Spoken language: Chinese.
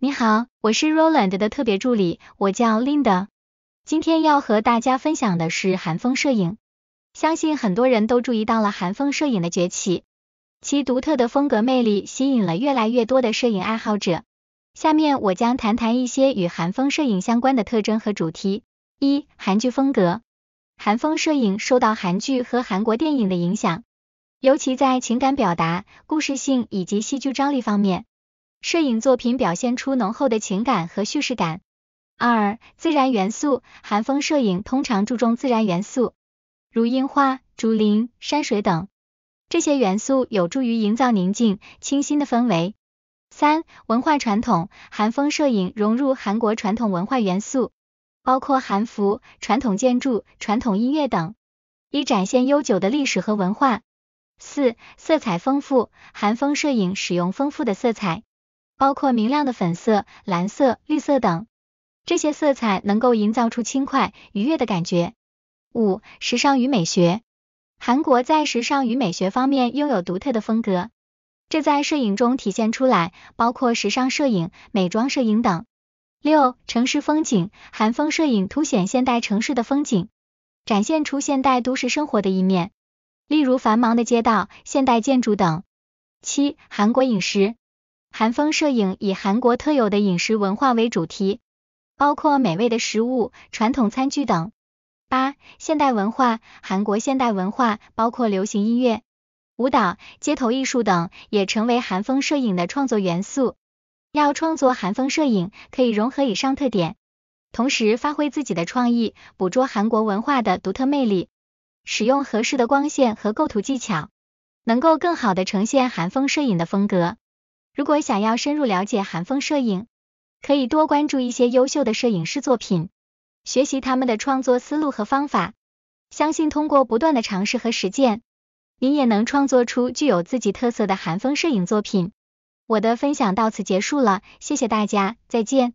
你好，我是 Roland 的特别助理，我叫 Linda。今天要和大家分享的是韩风摄影。相信很多人都注意到了韩风摄影的崛起，其独特的风格魅力吸引了越来越多的摄影爱好者。下面我将谈谈一些与韩风摄影相关的特征和主题。一、韩剧风格。韩风摄影受到韩剧和韩国电影的影响，尤其在情感表达、故事性以及戏剧张力方面。摄影作品表现出浓厚的情感和叙事感。二、自然元素，韩风摄影通常注重自然元素，如樱花、竹林、山水等，这些元素有助于营造宁静、清新的氛围。三、文化传统，韩风摄影融入韩国传统文化元素，包括韩服、传统建筑、传统音乐等，以展现悠久的历史和文化。四、色彩丰富，韩风摄影使用丰富的色彩。包括明亮的粉色、蓝色、绿色等，这些色彩能够营造出轻快、愉悦的感觉。五、时尚与美学，韩国在时尚与美学方面拥有独特的风格，这在摄影中体现出来，包括时尚摄影、美妆摄影等。六、城市风景，韩风摄影凸显现代城市的风景，展现出现代都市生活的一面，例如繁忙的街道、现代建筑等。七、韩国饮食。韩风摄影以韩国特有的饮食文化为主题，包括美味的食物、传统餐具等。八、现代文化，韩国现代文化包括流行音乐、舞蹈、街头艺术等，也成为韩风摄影的创作元素。要创作韩风摄影，可以融合以上特点，同时发挥自己的创意，捕捉韩国文化的独特魅力，使用合适的光线和构图技巧，能够更好的呈现韩风摄影的风格。如果想要深入了解韩风摄影，可以多关注一些优秀的摄影师作品，学习他们的创作思路和方法。相信通过不断的尝试和实践，您也能创作出具有自己特色的韩风摄影作品。我的分享到此结束了，谢谢大家，再见。